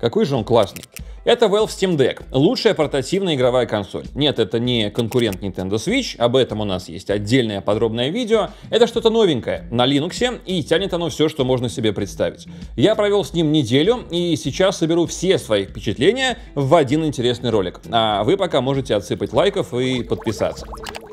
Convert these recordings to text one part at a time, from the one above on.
Какой же он классный. Это Valve Steam Deck, лучшая портативная игровая консоль. Нет, это не конкурент Nintendo Switch, об этом у нас есть отдельное подробное видео. Это что-то новенькое на Linux, и тянет оно все, что можно себе представить. Я провел с ним неделю, и сейчас соберу все свои впечатления в один интересный ролик. А вы пока можете отсыпать лайков и подписаться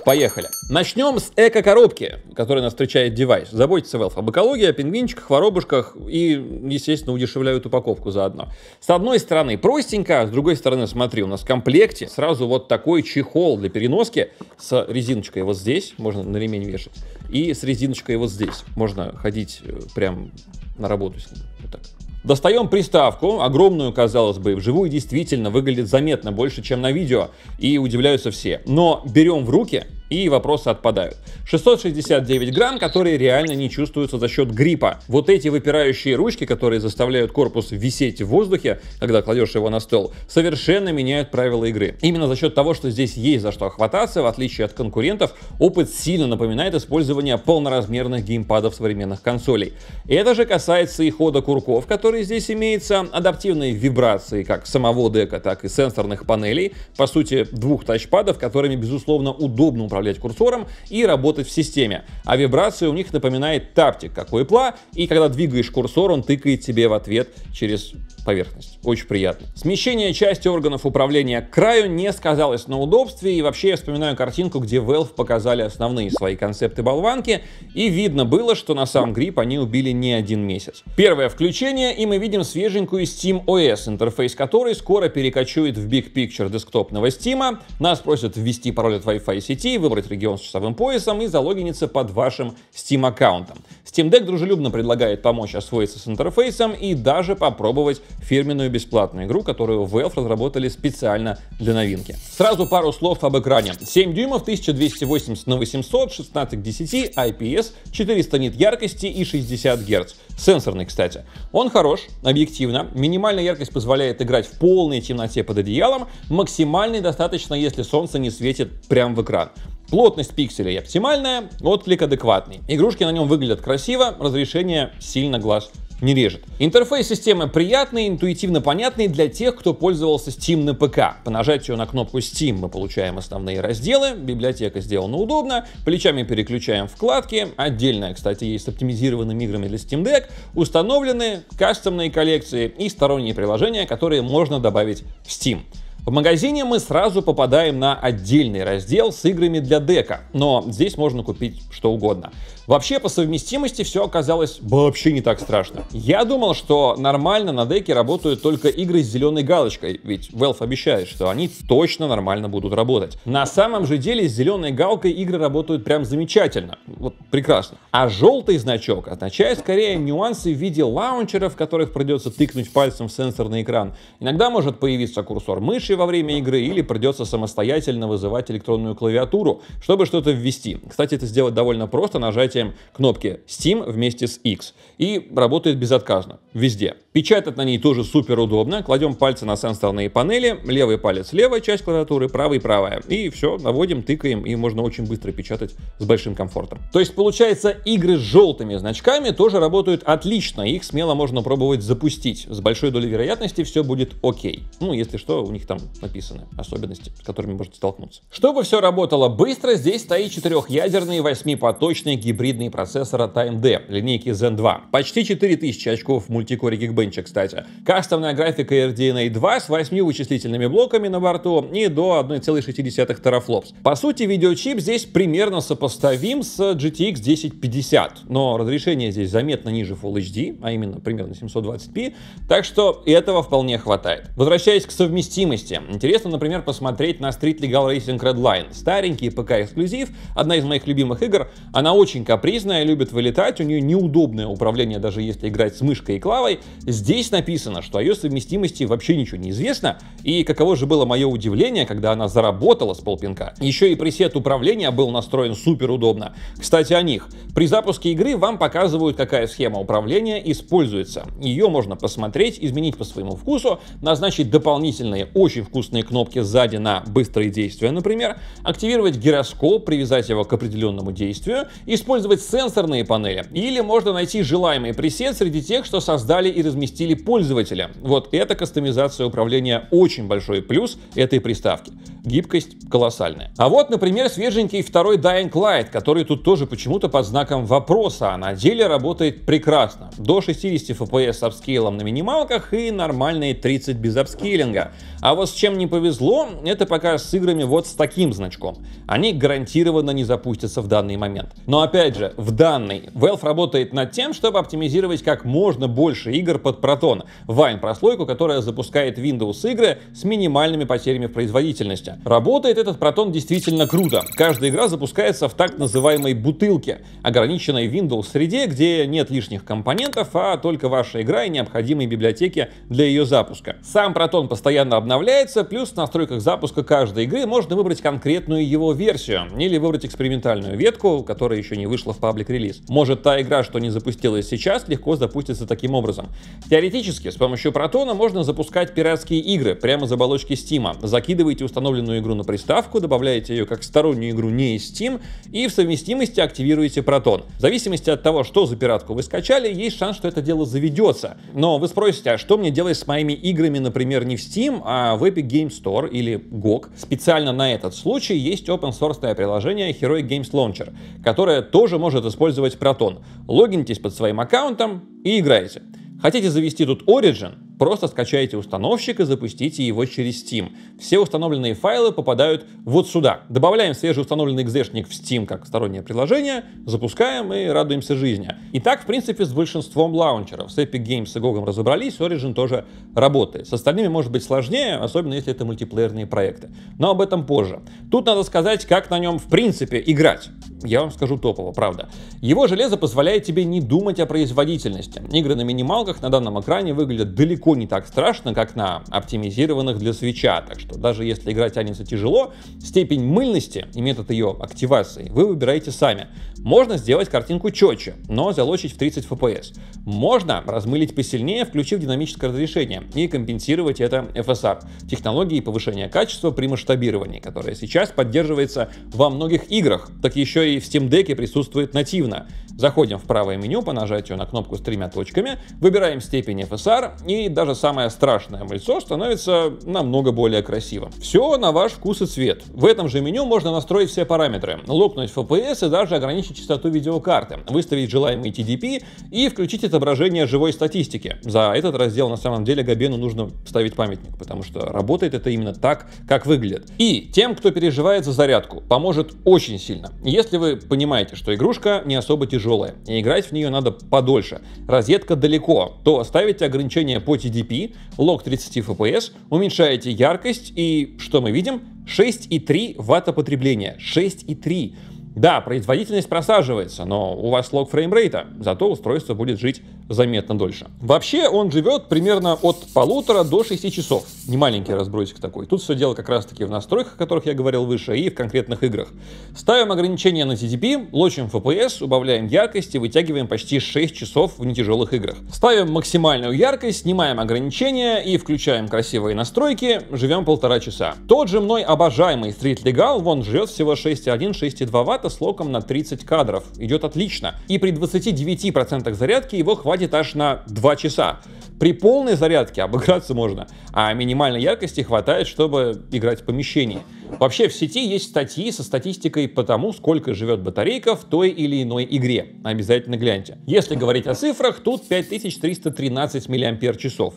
поехали. Начнем с эко-коробки, которая нас встречает девайс. Заботится Valve об экологии, о пингвинчиках, воробушках и, естественно, удешевляют упаковку заодно. С одной стороны простенько, а с другой стороны, смотри, у нас в комплекте сразу вот такой чехол для переноски с резиночкой вот здесь, можно на ремень вешать, и с резиночкой вот здесь. Можно ходить э, прям на работу с ним. Вот так. Достаем приставку, огромную, казалось бы, вживую действительно выглядит заметно больше, чем на видео, и удивляются все. Но берем в руки, и вопросы отпадают. 669 грамм, которые реально не чувствуются за счет гриппа. Вот эти выпирающие ручки, которые заставляют корпус висеть в воздухе, когда кладешь его на стол, совершенно меняют правила игры. Именно за счет того, что здесь есть за что охвататься, в отличие от конкурентов, опыт сильно напоминает использование полноразмерных геймпадов современных консолей. Это же касается и хода курков, которые здесь имеются адаптивной вибрации как самого дека, так и сенсорных панелей, по сути двух тачпадов, которыми безусловно удобно управлять управлять курсором и работать в системе. А вибрация у них напоминает таптик, как у Apple, и когда двигаешь курсор, он тыкает тебе в ответ через поверхность. Очень приятно. Смещение части органов управления к краю не сказалось на удобстве, и вообще я вспоминаю картинку, где Valve показали основные свои концепты болванки, и видно было, что на сам грипп они убили не один месяц. Первое включение, и мы видим свеженькую Steam OS, интерфейс которой скоро перекочует в Big Picture десктопного Steam. Нас просят ввести пароль от Wi-Fi сети, выбрать регион с часовым поясом и залогиниться под вашим Steam аккаунтом. Steam Deck дружелюбно предлагает помочь освоиться с интерфейсом и даже попробовать фирменную бесплатную игру, которую Valve разработали специально для новинки. Сразу пару слов об экране. 7 дюймов, 1280 на 800, 16 к 10, IPS, 400 нит яркости и 60 Гц. Сенсорный, кстати. Он хорош, объективно. Минимальная яркость позволяет играть в полной темноте под одеялом. Максимальный достаточно, если солнце не светит прямо в экран. Плотность пикселей оптимальная, отклик адекватный. Игрушки на нем выглядят красиво, разрешение сильно глаз не режет. Интерфейс системы приятный, интуитивно понятный для тех, кто пользовался Steam на ПК. По нажатию на кнопку Steam мы получаем основные разделы, библиотека сделана удобно, плечами переключаем вкладки, отдельная, кстати, есть с оптимизированными играми для Steam Deck, установлены кастомные коллекции и сторонние приложения, которые можно добавить в Steam. В магазине мы сразу попадаем на отдельный раздел с играми для дека, но здесь можно купить что угодно. Вообще, по совместимости все оказалось вообще не так страшно. Я думал, что нормально на деке работают только игры с зеленой галочкой, ведь Valve обещает, что они точно нормально будут работать. На самом же деле с зеленой галкой игры работают прям замечательно, вот прекрасно. А желтый значок означает скорее нюансы в виде лаунчеров, которых придется тыкнуть пальцем в сенсорный экран. Иногда может появиться курсор мыши во время игры или придется самостоятельно вызывать электронную клавиатуру, чтобы что-то ввести. Кстати, это сделать довольно просто, нажать нажатием кнопки Steam вместе с X и работает безотказно, везде. Печатать на ней тоже супер удобно, кладем пальцы на сенсорные панели, левый палец левая часть клавиатуры, правый правая, и все, наводим, тыкаем, и можно очень быстро печатать с большим комфортом. То есть получается игры с желтыми значками тоже работают отлично, их смело можно пробовать запустить, с большой долей вероятности все будет окей. Ну, если что, у них там написаны особенности, с которыми можете столкнуться. Чтобы все работало быстро, здесь стоит четырехъядерный восьмипоточный гибрид гибридные процессоры от AMD линейки Zen 2. Почти 4000 очков в мультикоре Geekbench, кстати. Кастомная графика RDNA 2 с 8 вычислительными блоками на борту и до 1,6 терафлопс. По сути, видеочип здесь примерно сопоставим с GTX 1050, но разрешение здесь заметно ниже Full HD, а именно примерно 720p, так что этого вполне хватает. Возвращаясь к совместимости, интересно, например, посмотреть на Street Legal Racing Redline, старенький ПК-эксклюзив, одна из моих любимых игр, она очень капризная, любит вылетать, у нее неудобное управление, даже если играть с мышкой и клавой. Здесь написано, что о ее совместимости вообще ничего не известно, и каково же было мое удивление, когда она заработала с полпинка. Еще и пресет управления был настроен супер удобно. Кстати, о них. При запуске игры вам показывают, какая схема управления используется. Ее можно посмотреть, изменить по своему вкусу, назначить дополнительные очень вкусные кнопки сзади на быстрые действия, например, активировать гироскоп, привязать его к определенному действию, использовать использовать сенсорные панели. Или можно найти желаемый пресет среди тех, что создали и разместили пользователя. Вот эта кастомизация управления очень большой плюс этой приставки. Гибкость колоссальная. А вот, например, свеженький второй Dying Light, который тут тоже почему-то под знаком вопроса, а на деле работает прекрасно. До 60 FPS с апскейлом на минималках и нормальные 30 без апскейлинга. А вот с чем не повезло, это пока с играми вот с таким значком. Они гарантированно не запустятся в данный момент. Но опять опять же, в данной Valve работает над тем, чтобы оптимизировать как можно больше игр под Proton, Wine прослойку, которая запускает Windows игры с минимальными потерями в производительности. Работает этот Proton действительно круто. Каждая игра запускается в так называемой бутылке, ограниченной Windows среде, где нет лишних компонентов, а только ваша игра и необходимые библиотеки для ее запуска. Сам Proton постоянно обновляется, плюс в настройках запуска каждой игры можно выбрать конкретную его версию или выбрать экспериментальную ветку, которая еще не вышла вышла в паблик-релиз. Может, та игра, что не запустилась сейчас, легко запустится таким образом. Теоретически, с помощью Протона можно запускать пиратские игры прямо из оболочки Стима. Закидываете установленную игру на приставку, добавляете ее как стороннюю игру не из Steam и в совместимости активируете Протон. В зависимости от того, что за пиратку вы скачали, есть шанс, что это дело заведется. Но вы спросите, а что мне делать с моими играми, например, не в Steam, а в Epic Game Store или GOG? Специально на этот случай есть open-source приложение Heroic Games Launcher, которое тоже тоже может использовать Proton. Логинитесь под своим аккаунтом и играйте. Хотите завести тут Origin? Просто скачайте установщик и запустите его через Steam. Все установленные файлы попадают вот сюда. Добавляем свежеустановленный экзешник в Steam как стороннее приложение, запускаем и радуемся жизни. И так, в принципе, с большинством лаунчеров. С Epic Games и GOG разобрались, Origin тоже работает. С остальными может быть сложнее, особенно если это мультиплеерные проекты. Но об этом позже. Тут надо сказать, как на нем в принципе играть. Я вам скажу топово, правда. Его железо позволяет тебе не думать о производительности. Игры на минималках на данном экране выглядят далеко далеко не так страшно, как на оптимизированных для свеча, так что даже если игра тянется тяжело, степень мыльности и метод ее активации вы выбираете сами. Можно сделать картинку четче, но залочить в 30 FPS. Можно размылить посильнее, включив динамическое разрешение и компенсировать это FSR, технологией повышения качества при масштабировании, которая сейчас поддерживается во многих играх, так еще и в Steam Deck присутствует нативно. Заходим в правое меню по нажатию на кнопку с тремя точками, выбираем степень FSR, и даже самое страшное мыльцо становится намного более красивым. Все на ваш вкус и цвет. В этом же меню можно настроить все параметры, локнуть FPS и даже ограничить частоту видеокарты, выставить желаемый TDP и включить отображение живой статистики. За этот раздел на самом деле Габену нужно ставить памятник, потому что работает это именно так, как выглядит. И тем, кто переживает за зарядку, поможет очень сильно. Если вы понимаете, что игрушка не особо тяжелая, тяжелая, и играть в нее надо подольше. Розетка далеко, то ставите ограничение по TDP, лог 30 FPS, уменьшаете яркость и, что мы видим, 6,3 ватта потребления. 6,3. Да, производительность просаживается, но у вас лог фреймрейта, зато устройство будет жить заметно дольше. Вообще он живет примерно от полутора до 6 часов. Не маленький разбросик такой. Тут все дело как раз-таки в настройках, о которых я говорил выше, и в конкретных играх. Ставим ограничения на TDP, лочим FPS, убавляем яркость и вытягиваем почти 6 часов в нетяжелых играх. Ставим максимальную яркость, снимаем ограничения и включаем красивые настройки, живем полтора часа. Тот же мной обожаемый Street Legal, вон живет всего 6,1, 6,2 ватта с локом на 30 кадров. Идет отлично. И при 29% зарядки его хватит хватит аж на 2 часа. При полной зарядке обыграться можно, а минимальной яркости хватает, чтобы играть в помещении. Вообще в сети есть статьи со статистикой по тому, сколько живет батарейка в той или иной игре. Обязательно гляньте. Если говорить о цифрах, тут 5313 мАч,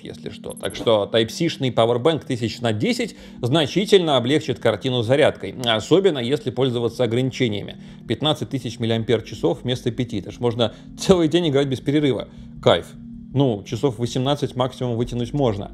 если что. Так что Type-C-шный Powerbank 1000 на 10 значительно облегчит картину зарядкой, особенно если пользоваться ограничениями. 15 тысяч мАч вместо 5. Это ж можно целый день играть без перерыва. Кайф ну, часов 18 максимум вытянуть можно.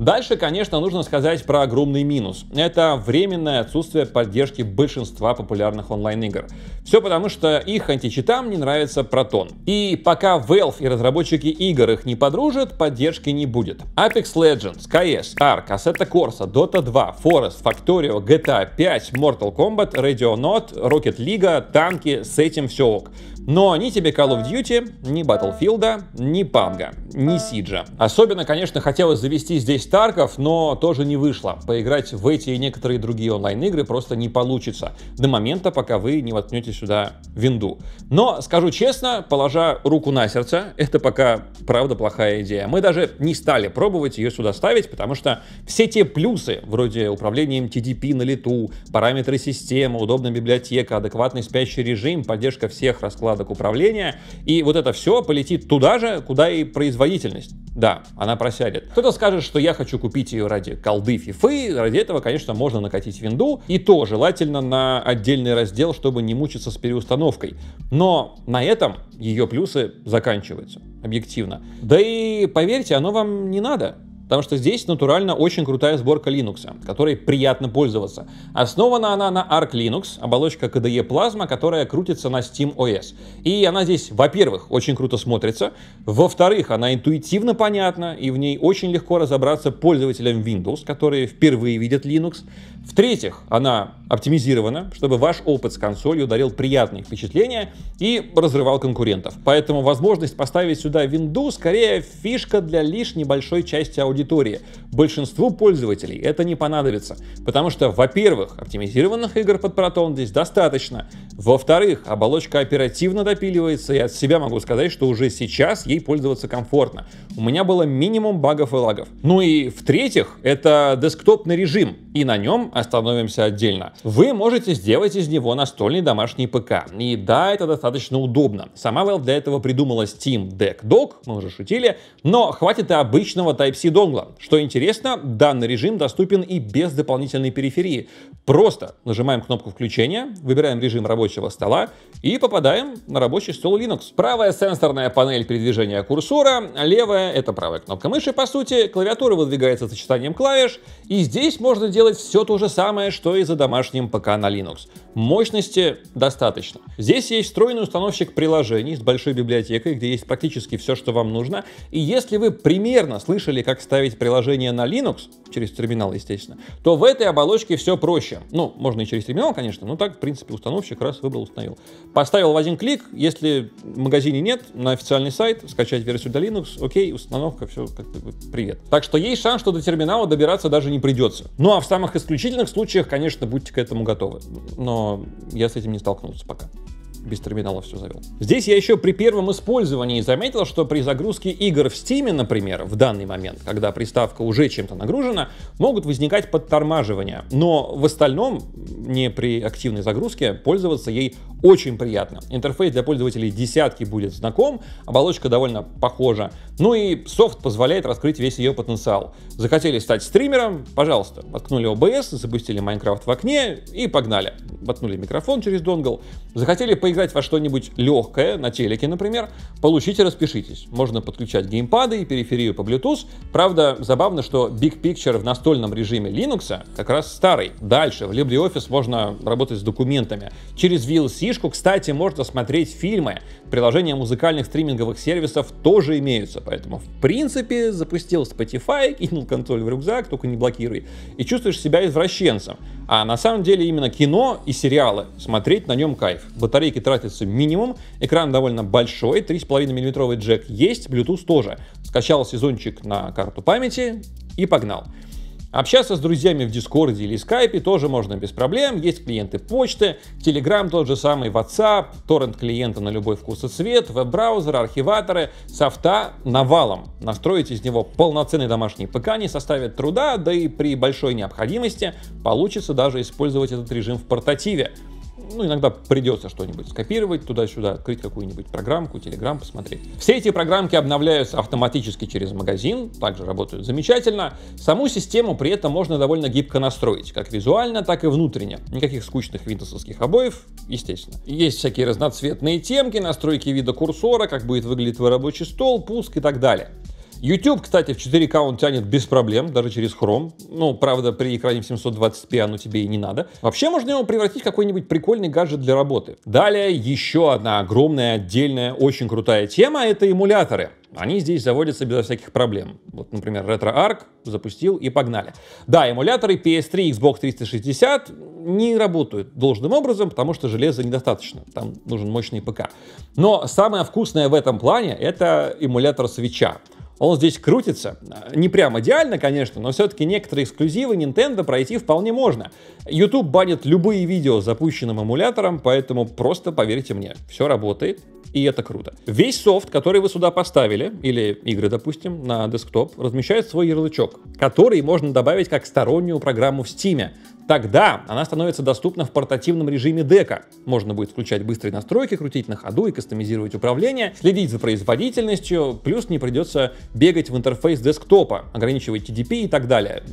Дальше, конечно, нужно сказать про огромный минус. Это временное отсутствие поддержки большинства популярных онлайн-игр. Все потому, что их античитам не нравится Proton. И пока Valve и разработчики игр их не подружат, поддержки не будет. Apex Legends, CS, Ark, Assetto Corsa, Dota 2, Forest, Factorio, GTA 5, Mortal Kombat, Radio Not, Rocket League, танки, с этим все ок. Но ни тебе Call of Duty, ни Battlefield, ни PUBG, ни Сиджа. Особенно, конечно, хотелось завести здесь Тарков, но тоже не вышло. Поиграть в эти и некоторые другие онлайн-игры просто не получится. До момента, пока вы не воткнете сюда винду. Но, скажу честно, положа руку на сердце, это пока, правда, плохая идея. Мы даже не стали пробовать ее сюда ставить, потому что все те плюсы, вроде управлением TDP на лету, параметры системы, удобная библиотека, адекватный спящий режим, поддержка всех раскладов накладок управления. И вот это все полетит туда же, куда и производительность. Да, она просядет. Кто-то скажет, что я хочу купить ее ради колды фифы. Ради этого, конечно, можно накатить винду. И то желательно на отдельный раздел, чтобы не мучиться с переустановкой. Но на этом ее плюсы заканчиваются. Объективно. Да и поверьте, оно вам не надо. Потому что здесь натурально очень крутая сборка Linux, которой приятно пользоваться. Основана она на Arc Linux, оболочка KDE Plasma, которая крутится на Steam OS. И она здесь, во-первых, очень круто смотрится, во-вторых, она интуитивно понятна, и в ней очень легко разобраться пользователям Windows, которые впервые видят Linux. В-третьих, она оптимизирована, чтобы ваш опыт с консолью дарил приятные впечатления и разрывал конкурентов. Поэтому возможность поставить сюда Windows скорее фишка для лишь небольшой части аудитории аудитории. Большинству пользователей это не понадобится, потому что, во-первых, оптимизированных игр под Proton здесь достаточно, во-вторых, оболочка оперативно допиливается, и от себя могу сказать, что уже сейчас ей пользоваться комфортно. У меня было минимум багов и лагов. Ну и в-третьих, это десктопный режим, и на нем остановимся отдельно. Вы можете сделать из него настольный домашний ПК. И да, это достаточно удобно. Сама Valve для этого придумала Steam Deck Dock, мы уже шутили, но хватит и обычного Type-C донгла. Что интересно, данный режим доступен и без дополнительной периферии. Просто нажимаем кнопку включения, выбираем режим работы рабочего стола и попадаем на рабочий стол Linux. Правая сенсорная панель передвижения курсора, левая — это правая кнопка мыши, по сути, клавиатура выдвигается сочетанием клавиш, и здесь можно делать все то же самое, что и за домашним ПК на Linux. Мощности достаточно. Здесь есть встроенный установщик приложений с большой библиотекой, где есть практически все, что вам нужно. И если вы примерно слышали, как ставить приложение на Linux, через терминал, естественно, то в этой оболочке все проще. Ну, можно и через терминал, конечно, но так, в принципе, установщик раз выбрал, установил. Поставил в один клик, если в магазине нет, на официальный сайт, скачать версию для Linux, окей, установка, все, как бы, привет. Так что есть шанс, что до терминала добираться даже не придется. Ну, а в самых исключительных случаях, конечно, будьте к этому готовы. Но я с этим не столкнулся пока без терминала все завел. Здесь я еще при первом использовании заметил, что при загрузке игр в Steam, например, в данный момент, когда приставка уже чем-то нагружена, могут возникать подтормаживания. Но в остальном, не при активной загрузке, пользоваться ей очень приятно. Интерфейс для пользователей десятки будет знаком, оболочка довольно похожа. Ну и софт позволяет раскрыть весь ее потенциал. Захотели стать стримером? Пожалуйста, воткнули OBS, запустили Minecraft в окне и погнали. Воткнули микрофон через донгл. Захотели по играть во что-нибудь легкое, на телеке, например, получите, распишитесь. Можно подключать геймпады и периферию по Bluetooth. Правда, забавно, что Big Picture в настольном режиме Linux как раз старый. Дальше в LibreOffice можно работать с документами. Через VLC-шку, кстати, можно смотреть фильмы приложения музыкальных стриминговых сервисов тоже имеются. Поэтому, в принципе, запустил Spotify, кинул консоль в рюкзак, только не блокируй, и чувствуешь себя извращенцем. А на самом деле именно кино и сериалы, смотреть на нем кайф. Батарейки тратятся минимум, экран довольно большой, 3,5 миллиметровый джек есть, Bluetooth тоже. Скачал сезончик на карту памяти и погнал. Общаться с друзьями в Дискорде или Скайпе тоже можно без проблем. Есть клиенты почты, Telegram тот же самый, WhatsApp, торрент клиента на любой вкус и цвет, веб браузеры архиваторы, софта навалом. Настроить из него полноценный домашний ПК не составит труда, да и при большой необходимости получится даже использовать этот режим в портативе ну, иногда придется что-нибудь скопировать туда-сюда, открыть какую-нибудь программку, Telegram посмотреть. Все эти программки обновляются автоматически через магазин, также работают замечательно. Саму систему при этом можно довольно гибко настроить, как визуально, так и внутренне. Никаких скучных виндовсовских обоев, естественно. Есть всякие разноцветные темки, настройки вида курсора, как будет выглядеть твой рабочий стол, пуск и так далее. YouTube, кстати, в 4К он тянет без проблем, даже через Chrome. Ну, правда, при экране в 720p оно тебе и не надо. Вообще можно его превратить в какой-нибудь прикольный гаджет для работы. Далее еще одна огромная, отдельная, очень крутая тема — это эмуляторы. Они здесь заводятся безо всяких проблем. Вот, например, RetroArch запустил и погнали. Да, эмуляторы PS3, Xbox 360 не работают должным образом, потому что железа недостаточно. Там нужен мощный ПК. Но самое вкусное в этом плане — это эмулятор свеча он здесь крутится. Не прям идеально, конечно, но все-таки некоторые эксклюзивы Nintendo пройти вполне можно. YouTube банит любые видео с запущенным эмулятором, поэтому просто поверьте мне, все работает, и это круто. Весь софт, который вы сюда поставили, или игры, допустим, на десктоп, размещает свой ярлычок, который можно добавить как стороннюю программу в Steam. Тогда она становится доступна в портативном режиме дека. Можно будет включать быстрые настройки, крутить на ходу и кастомизировать управление, следить за производительностью, плюс не придется бегать в интерфейс десктопа, ограничивать TDP и так далее,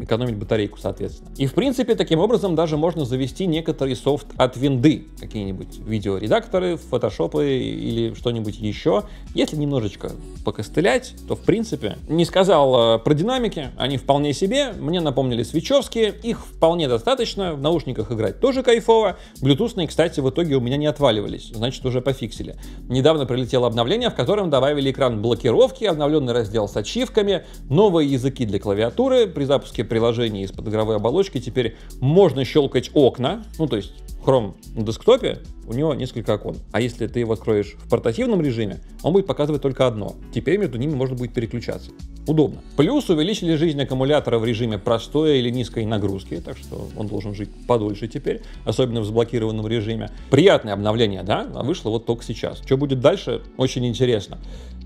экономить батарейку, соответственно. И в принципе, таким образом даже можно завести некоторый софт от винды, какие-нибудь видеоредакторы, фотошопы или что-нибудь еще. Если немножечко покостылять, то в принципе, не сказал э, про динамики, они вполне себе, мне напомнили свечевские, их вполне вполне достаточно, в наушниках играть тоже кайфово. блютусные кстати, в итоге у меня не отваливались, значит, уже пофиксили. Недавно прилетело обновление, в котором добавили экран блокировки, обновленный раздел с ачивками, новые языки для клавиатуры. При запуске приложения из-под игровой оболочки теперь можно щелкать окна, ну, то есть Chrome на десктопе, у него несколько окон. А если ты его откроешь в портативном режиме, он будет показывать только одно. Теперь между ними можно будет переключаться. Удобно. Плюс увеличили жизнь аккумулятора в режиме простой или низкой нагрузки, так что он должен жить подольше теперь, особенно в заблокированном режиме. Приятное обновление, да? А вышло вот только сейчас. Что будет дальше, очень интересно.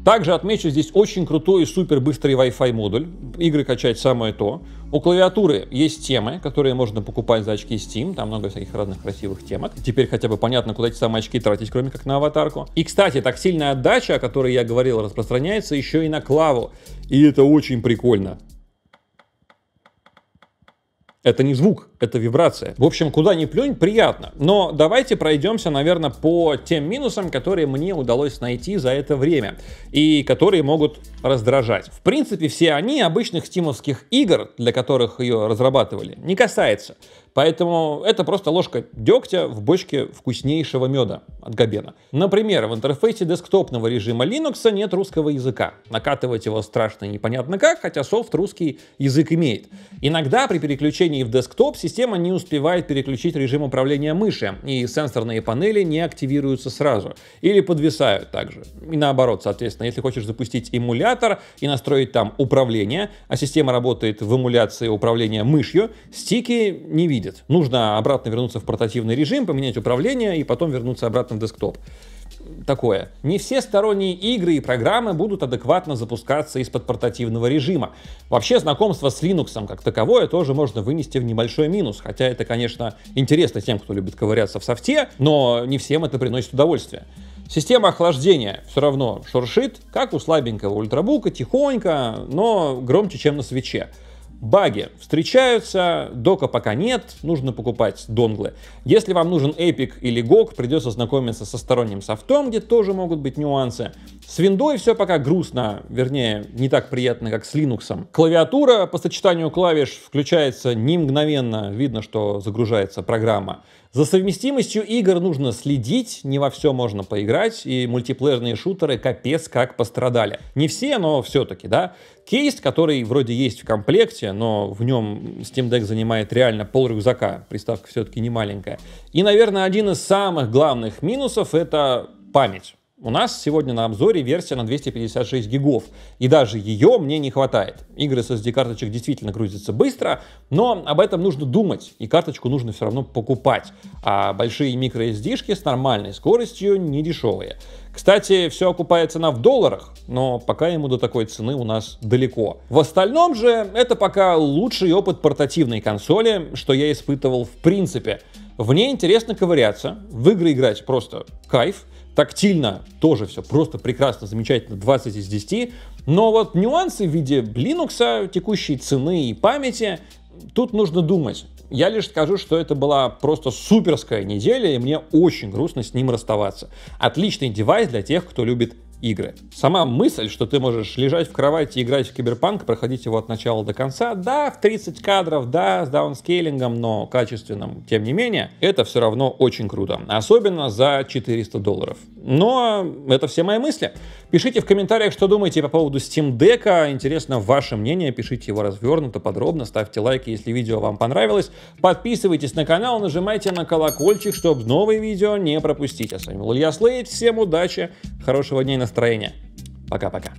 Также отмечу здесь очень крутой супер быстрый Wi-Fi модуль. Игры качать самое то. У клавиатуры есть темы, которые можно покупать за очки Steam. Там много всяких разных красивых темок. Теперь хотя бы понятно, куда эти самые очки тратить, кроме как на аватарку. И, кстати, тактильная отдача, о которой я говорил, распространяется еще и на клаву. И это очень прикольно. Это не звук, это вибрация. В общем, куда ни плюнь, приятно. Но давайте пройдемся, наверное, по тем минусам, которые мне удалось найти за это время и которые могут раздражать. В принципе, все они обычных стимовских игр, для которых ее разрабатывали, не касается. Поэтому это просто ложка дегтя в бочке вкуснейшего меда от Габена. Например, в интерфейсе десктопного режима Linux нет русского языка. Накатывать его страшно непонятно как, хотя софт русский язык имеет. Иногда при переключении в десктоп система система не успевает переключить режим управления мыши, и сенсорные панели не активируются сразу, или подвисают также. И наоборот, соответственно, если хочешь запустить эмулятор и настроить там управление, а система работает в эмуляции управления мышью, стики не видят. Нужно обратно вернуться в портативный режим, поменять управление и потом вернуться обратно в десктоп такое. Не все сторонние игры и программы будут адекватно запускаться из-под портативного режима. Вообще, знакомство с Linux как таковое тоже можно вынести в небольшой минус, хотя это, конечно, интересно тем, кто любит ковыряться в софте, но не всем это приносит удовольствие. Система охлаждения все равно шуршит, как у слабенького ультрабука, тихонько, но громче, чем на свече. Баги встречаются, дока пока нет, нужно покупать донглы. Если вам нужен Epic или GOG, придется знакомиться со сторонним софтом, где тоже могут быть нюансы. С виндой все пока грустно, вернее, не так приятно, как с Linux. Клавиатура по сочетанию клавиш включается не мгновенно, видно, что загружается программа. За совместимостью игр нужно следить, не во все можно поиграть, и мультиплеерные шутеры капец как пострадали. Не все, но все-таки, да. Кейс, который вроде есть в комплекте, но в нем Steam Deck занимает реально пол рюкзака, приставка все-таки не маленькая. И, наверное, один из самых главных минусов — это память. У нас сегодня на обзоре версия на 256 гигов, и даже ее мне не хватает. Игры с SD-карточек действительно грузятся быстро, но об этом нужно думать, и карточку нужно все равно покупать. А большие микро-SD-шки с нормальной скоростью не дешевые. Кстати, все окупается на в долларах, но пока ему до такой цены у нас далеко. В остальном же это пока лучший опыт портативной консоли, что я испытывал в принципе. В ней интересно ковыряться, в игры играть просто кайф — Тактильно тоже все просто прекрасно, замечательно, 20 из 10. Но вот нюансы в виде Linux, текущей цены и памяти, тут нужно думать. Я лишь скажу, что это была просто суперская неделя, и мне очень грустно с ним расставаться. Отличный девайс для тех, кто любит игры. Сама мысль, что ты можешь лежать в кровати и играть в киберпанк, проходить его от начала до конца, да, в 30 кадров, да, с даунскейлингом, но качественным, тем не менее, это все равно очень круто. Особенно за 400 долларов. Но это все мои мысли. Пишите в комментариях, что думаете по поводу Steam Deck. Интересно ваше мнение. Пишите его развернуто, подробно. Ставьте лайки, если видео вам понравилось. Подписывайтесь на канал, нажимайте на колокольчик, чтобы новые видео не пропустить. А с вами был Илья Слейд. Всем удачи, хорошего дня и настроения настроения. Пока-пока.